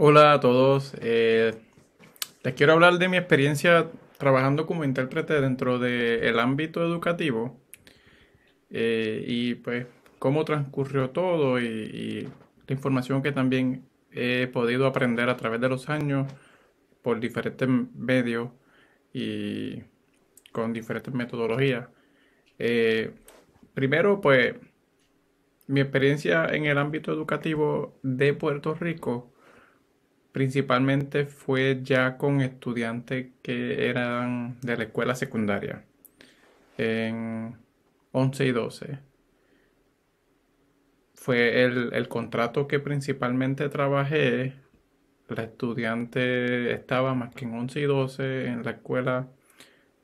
Hola a todos. Eh, les quiero hablar de mi experiencia trabajando como intérprete dentro del ámbito educativo eh, y pues cómo transcurrió todo y, la información que también he podido aprender a través de los años por diferentes medios y con diferentes metodologías. Eh, primero, pues mi experiencia en el ámbito educativo de Puerto Rico Principalmente fue ya con estudiantes que eran de la escuela secundaria, en 11 y 12. Fue el, contrato que principalmente trabajé. La estudiante estaba más que en 11 y 12 en la escuela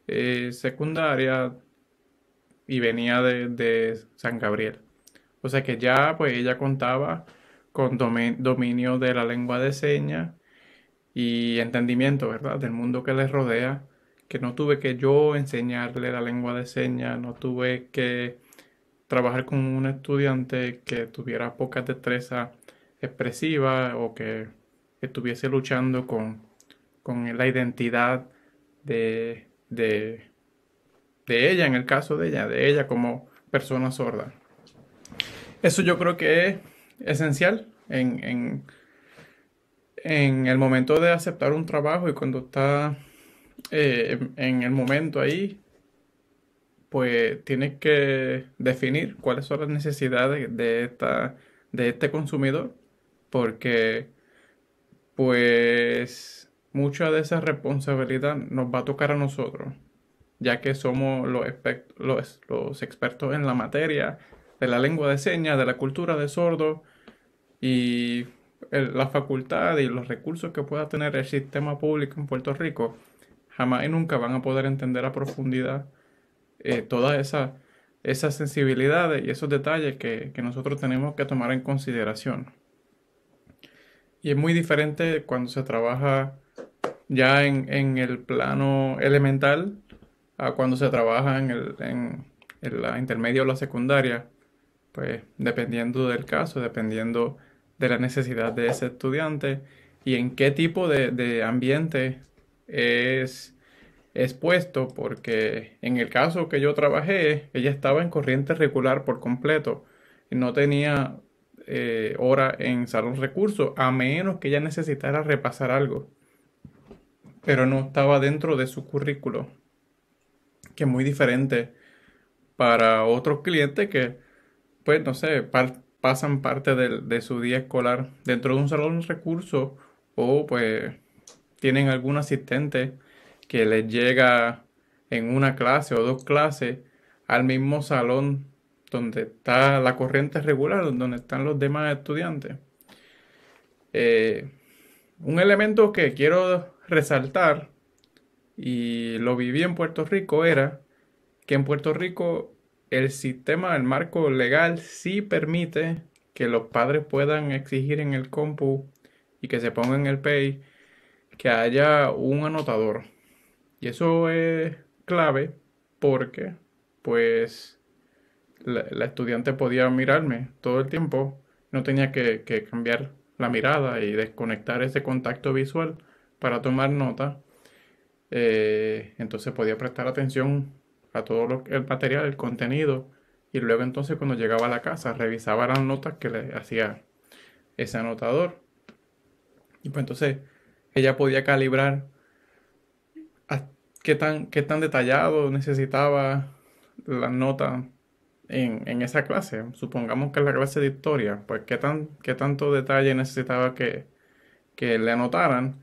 eh, secundaria y venía de, de San Gabriel. O sea que ya pues ella contaba con dominio de la lengua de señas y entendimiento, ¿verdad? Del mundo que les rodea, que no tuve que yo enseñarle la lengua de señas, no tuve que trabajar con un estudiante que tuviera poca destreza expresiva o que estuviese luchando con, la identidad de, de ella, en el caso de ella, de ella como persona sorda. Eso yo creo que es esencial en, el momento de aceptar un trabajo y cuando está eh, en el momento ahí, pues tienes que definir cuáles son las necesidades de, esta, de este consumidor, porque pues mucha de esa responsabilidad nos va a tocar a nosotros, ya que somos los expertos en la materia de la lengua de señas, de la cultura de sordo y la facultad y los recursos que pueda tener el sistema público en Puerto Rico, jamás y nunca van a poder entender a profundidad eh, todas esa, esas sensibilidades y esos detalles que, nosotros tenemos que tomar en consideración. Y es muy diferente cuando se trabaja ya en, el plano elemental a cuando se trabaja en la intermedia o la secundaria, pues dependiendo del caso, dependiendo de la necesidad de ese estudiante y en qué tipo de, ambiente es expuesto, porque en el caso que yo trabajé, ella estaba en corriente regular por completo y no tenía eh, hora en salón recursos, a menos que ella necesitara repasar algo, pero no estaba dentro de su currículo, que es muy diferente para otros clientes que pues, no sé, pasan parte de, su día escolar dentro de un salón de recursos o pues tienen algún asistente que les llega en una clase o dos clases al mismo salón donde está la corriente regular, donde están los demás estudiantes. Eh, un elemento que quiero resaltar, y lo viví en Puerto Rico, era que en Puerto Rico el sistema, el marco legal sí permite que los padres puedan exigir en el compu y que se ponga en el pay que haya un anotador. Y eso es clave porque pues la, estudiante podía mirarme todo el tiempo, no tenía que, cambiar la mirada y desconectar ese contacto visual para tomar nota. Eh, entonces podía prestar atención a todo el material, el contenido, y luego entonces cuando llegaba a la casa revisaba las notas que le hacía ese anotador. Y pues entonces ella podía calibrar qué, tan, tan detallado necesitaba la nota en, esa clase. Supongamos que es la clase de historia, pues qué, tan, qué tanto detalle necesitaba que, que le anotaran,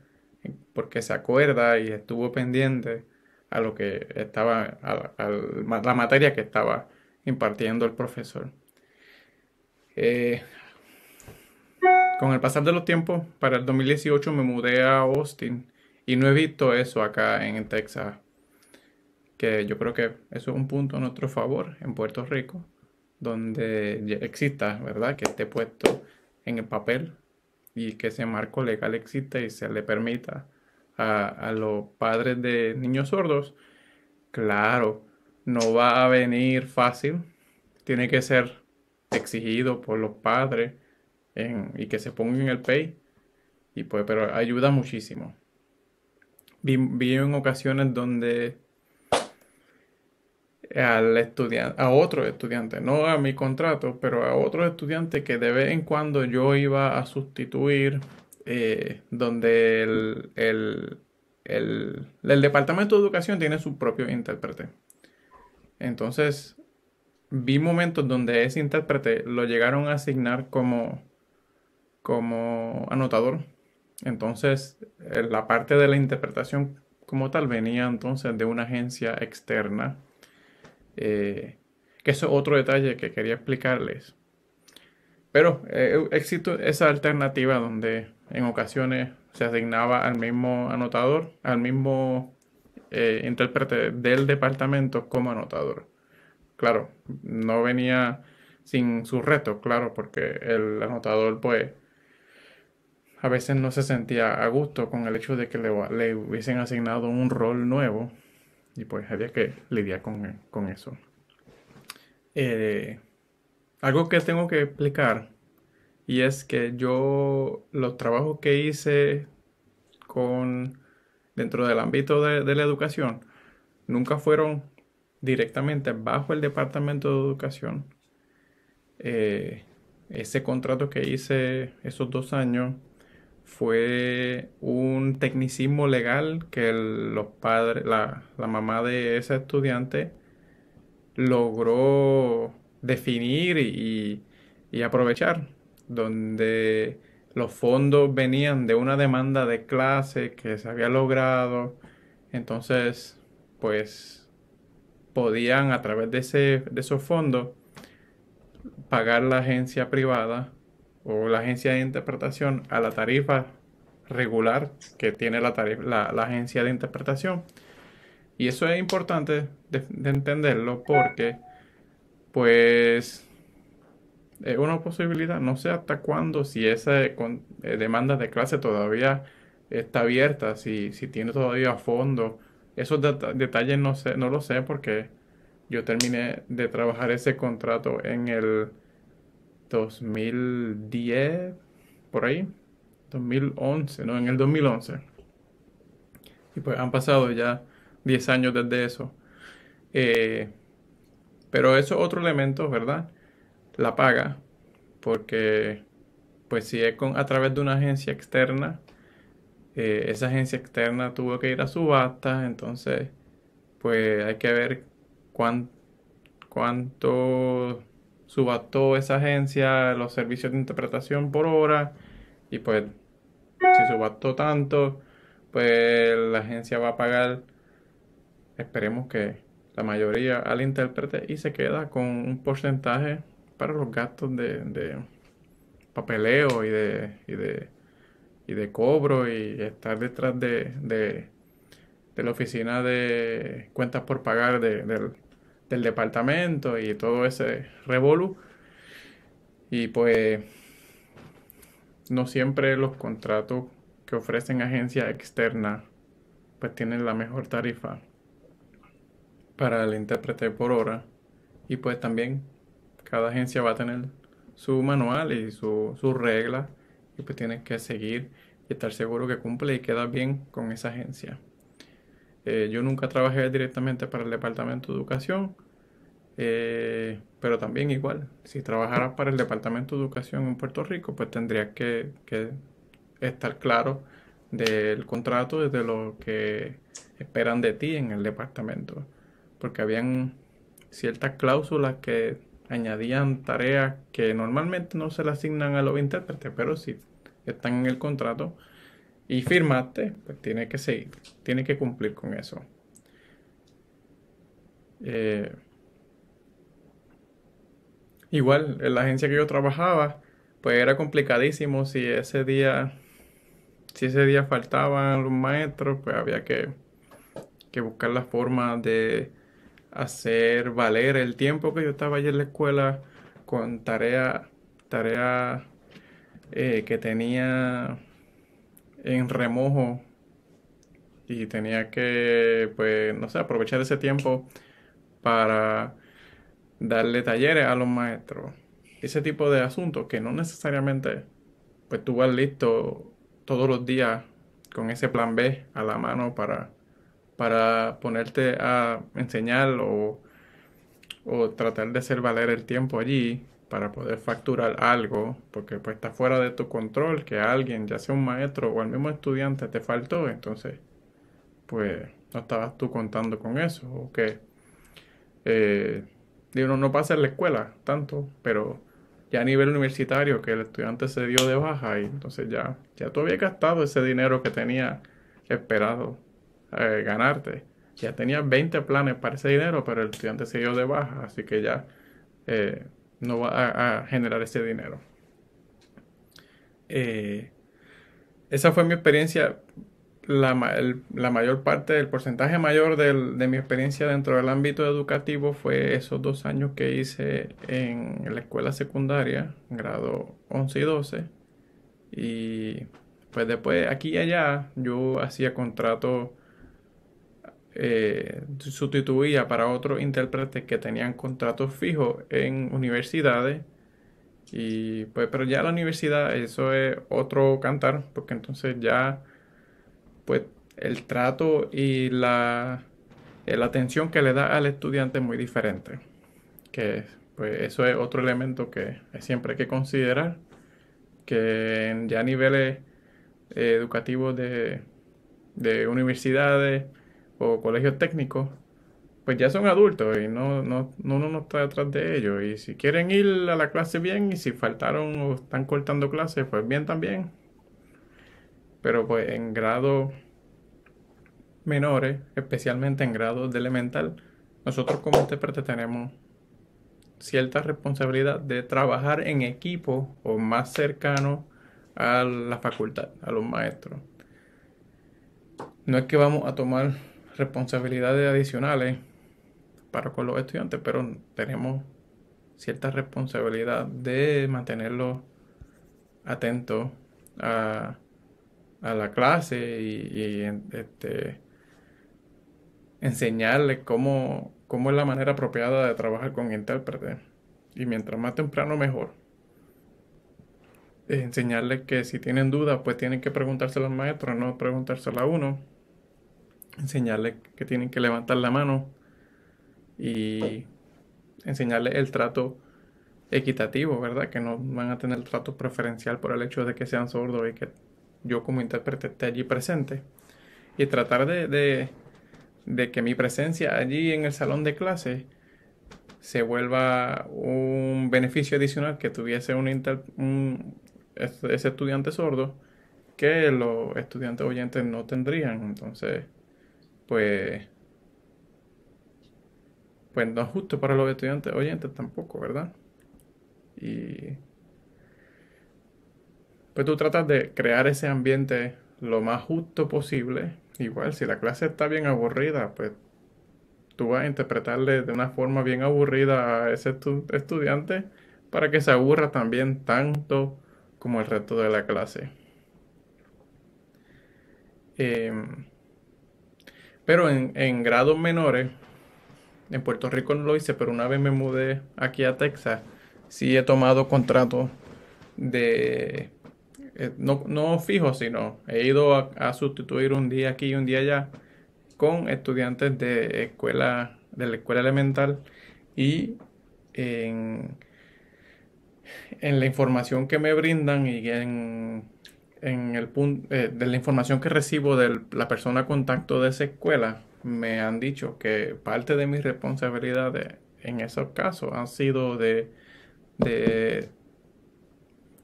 porque se acuerda y estuvo pendiente a lo que estaba, a, la materia que estaba impartiendo el profesor. Eh, con el pasar de los tiempos, para el 2018 me mudé a Austin y no he visto eso acá en Texas, que yo creo que eso es un punto a nuestro favor en Puerto Rico, donde exista, ¿verdad? Que esté puesto en el papel y que ese marco legal exista y se le permita a, los padres de niños sordos, claro, no va a venir fácil. Tiene que ser exigido por los padres y que se pongan en el pay. Y pues, pero ayuda muchísimo. Vi, en ocasiones donde al estudiante, a otros estudiantes, no a mi contrato, pero a otros estudiantes que de vez en cuando yo iba a sustituir eh, donde el, Departamento de Educación tiene su propio intérprete. Entonces, vi momentos donde ese intérprete lo llegaron a asignar como, como anotador. Entonces, eh, la parte de la interpretación como tal venía entonces de una agencia externa. Eh, que es otro detalle que quería explicarles. Pero eh, existe esa alternativa donde en ocasiones se asignaba al mismo anotador, al mismo eh, intérprete del departamento como anotador. Claro, no venía sin sus retos, claro, porque el anotador pues a veces no se sentía a gusto con el hecho de que le, le hubiesen asignado un rol nuevo y pues había que lidiar con, eso. Eh, algo que tengo que explicar y es que yo los trabajos que hice con dentro del ámbito de, la educación nunca fueron directamente bajo el departamento de educación. Eh, ese contrato que hice esos dos años fue un tecnicismo legal que los padres, la, mamá de ese estudiante logró definir y, y aprovechar donde los fondos venían de una demanda de clase que se había logrado. Entonces, pues podían a través de, ese, esos fondos pagar la agencia privada o la agencia de interpretación a la tarifa regular que tiene la, la, agencia de interpretación. Y eso es importante de entenderlo porque, pues, es eh, una posibilidad. No sé hasta cuándo, si esa eh, demanda de clase todavía está abierta, si, si tiene todavía fondo. Esos detalles no, sé, no lo sé porque yo terminé de trabajar ese contrato en el 2010, por ahí, 2011, no, en el 2011. Y pues han pasado ya 10 años desde eso. Eh, pero eso es otro elemento, ¿verdad? la paga, porque pues si es con, a través de una agencia externa, eh, esa agencia externa tuvo que ir a subasta, entonces pues hay que ver cuánto subastó esa agencia los servicios de interpretación por hora y pues si subastó tanto, pues la agencia va a pagar, esperemos que la mayoría al intérprete y se queda con un porcentaje para los gastos de, papeleo y de, y de, cobro y estar detrás de, la oficina de cuentas por pagar del, departamento y todo ese revolu. Y pues no siempre los contratos que ofrecen agencias externas pues tienen la mejor tarifa para el intérprete por hora y pues también cada agencia va a tener su manual y sus su reglas y pues tienes que seguir y estar seguro que cumple y queda bien con esa agencia. Eh, yo nunca trabajé directamente para el Departamento de Educación, eh, pero también igual, si trabajaras para el Departamento de Educación en Puerto Rico, pues tendrías que, que estar claro del contrato y de lo que esperan de ti en el departamento, porque habían ciertas cláusulas que añadían tareas que normalmente no se le asignan a los intérpretes, pero si están en el contrato y firmaste, pues tiene que seguir, tiene que cumplir con eso. Eh, igual, en la agencia que yo trabajaba, pues era complicadísimo si ese día, si ese día faltaban los maestros, pues había que buscar la forma de hacer valer el tiempo que yo estaba allí en la escuela con tarea, tarea eh, que tenía en remojo y tenía que, pues, no sé, aprovechar ese tiempo para darle talleres a los maestros. Ese tipo de asuntos que no necesariamente, pues, tú vas listo todos los días con ese plan B a la mano para para ponerte a enseñar o, tratar de hacer valer el tiempo allí para poder facturar algo, porque pues está fuera de tu control que alguien, ya sea un maestro o el mismo estudiante, te faltó, entonces pues no estabas tú contando con eso, o que eh, digo, no pasa en la escuela tanto, pero ya a nivel universitario que el estudiante se dio de baja y entonces ya, ya tú habías gastado ese dinero que tenía esperado eh, ganarte. Ya tenía 20 planes para ese dinero, pero el estudiante se dio de baja, así que ya eh, no va a, generar ese dinero. Eh, esa fue mi experiencia, la, mayor parte, el porcentaje mayor de mi experiencia dentro del ámbito educativo fue esos dos años que hice en la escuela secundaria, grado 11 y 12. Y pues después, aquí y allá, yo hacía contratos eh, sustituía para otros intérpretes que tenían contratos fijos en universidades. Y pues, pero ya la universidad, eso es otro cantar, porque entonces ya, pues, el trato y la, eh, atención que le da al estudiante es muy diferente. Que pues, eso es otro elemento que siempre hay que considerar, que ya a niveles eh, educativos de, de universidades, o colegios técnicos, pues ya son adultos y no, no, no uno no está detrás de ellos. Y si quieren ir a la clase bien y si faltaron o están cortando clases, pues bien también. Pero pues en grados menores, especialmente en grados de elemental, nosotros como intérpretes tenemos cierta responsabilidad de trabajar en equipo o más cercano a la facultad, a los maestros. No es que vamos a tomar responsabilidades adicionales para con los estudiantes, pero tenemos cierta responsabilidad de mantenerlos atentos a, la clase y, este, enseñarles cómo, cómo es la manera apropiada de trabajar con intérpretes. Y mientras más temprano, mejor. Enseñarles que si tienen dudas, pues tienen que preguntárselo al maestro, no preguntárselo a uno enseñarles que tienen que levantar la mano y enseñarles el trato equitativo, ¿verdad? Que no van a tener trato preferencial por el hecho de que sean sordos y que yo como intérprete esté allí presente. Y tratar de, de, que mi presencia allí en el salón de clase se vuelva un beneficio adicional que tuviese un, un ese estudiante sordo que los estudiantes oyentes no tendrían. Entonces, pues, pues no es justo para los estudiantes oyentes tampoco, ¿verdad? Y pues tú tratas de crear ese ambiente lo más justo posible. Igual, si la clase está bien aburrida, pues tú vas a interpretarle de una forma bien aburrida a ese estudiante para que se aburra también tanto como el resto de la clase. Em, pero en, grados menores, en Puerto Rico no lo hice, pero una vez me mudé aquí a Texas, sí he tomado contrato de eh, no, fijo, sino he ido a, sustituir un día aquí y un día allá con estudiantes de escuela, de la escuela elemental y en la información que me brindan y en el punto eh, de la información que recibo de la persona contacto de esa escuela, me han dicho que parte de mis responsabilidades en esos casos han sido de,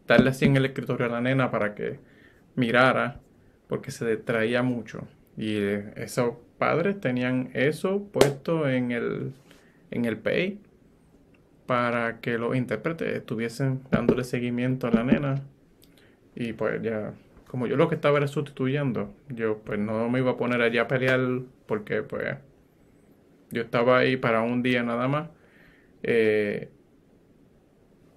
darle así en el escritorio a la nena para que mirara, porque se detraía mucho. Y eh, esos padres tenían eso puesto en el, en el PEI para que los intérpretes estuviesen dándole seguimiento a la nena y pues ya, como yo lo que estaba era sustituyendo, yo pues no me iba a poner allá a pelear porque pues yo estaba ahí para un día nada más. Eh,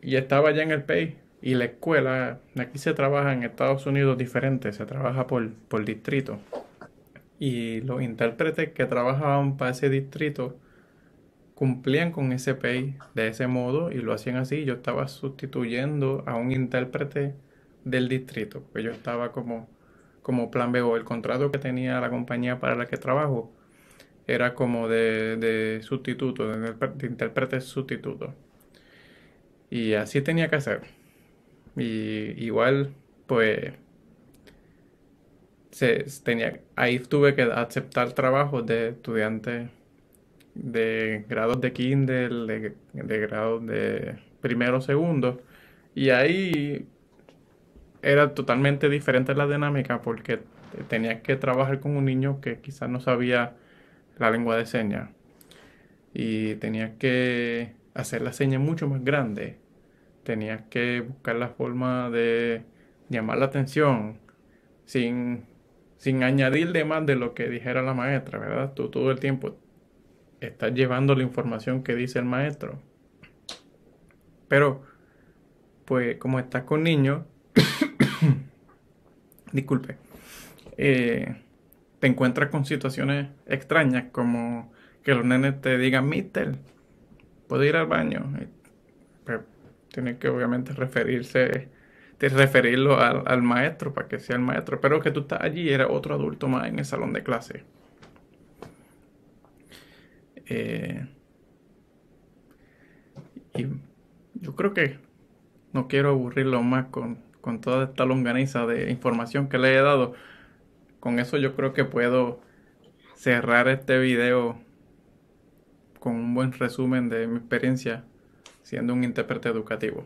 y estaba allá en el país. Y la escuela, aquí se trabaja en Estados Unidos diferente, se trabaja por, por distrito. Y los intérpretes que trabajaban para ese distrito cumplían con ese país de ese modo y lo hacían así. Yo estaba sustituyendo a un intérprete del distrito, porque yo estaba como, como plan B o el contrato que tenía la compañía para la que trabajo era como de, de sustituto, de, intérprete sustituto. Y así tenía que hacer. Y igual, pues, se, tenía, ahí tuve que aceptar trabajos de estudiantes de grados de kinder, de, de grados de primero, segundo. Y ahí era totalmente diferente la dinámica porque tenía que trabajar con un niño que quizás no sabía la lengua de señas y tenía que hacer la seña mucho más grande, tenía que buscar la forma de llamar la atención sin, sin añadirle más de lo que dijera la maestra, ¿verdad? Tú todo el tiempo estás llevando la información que dice el maestro. Pero, pues como estás con niños, disculpe, eh, te encuentras con situaciones extrañas como que los nenes te digan, mister, ¿puedo ir al baño? Pues, tiene que obviamente referirse, referirlo al, maestro para que sea el maestro, pero que tú estás allí y eres otro adulto más en el salón de clase. Eh, y yo creo que no quiero aburrirlo más con con toda esta longaniza de información que le he dado, con eso yo creo que puedo cerrar este video con un buen resumen de mi experiencia siendo un intérprete educativo.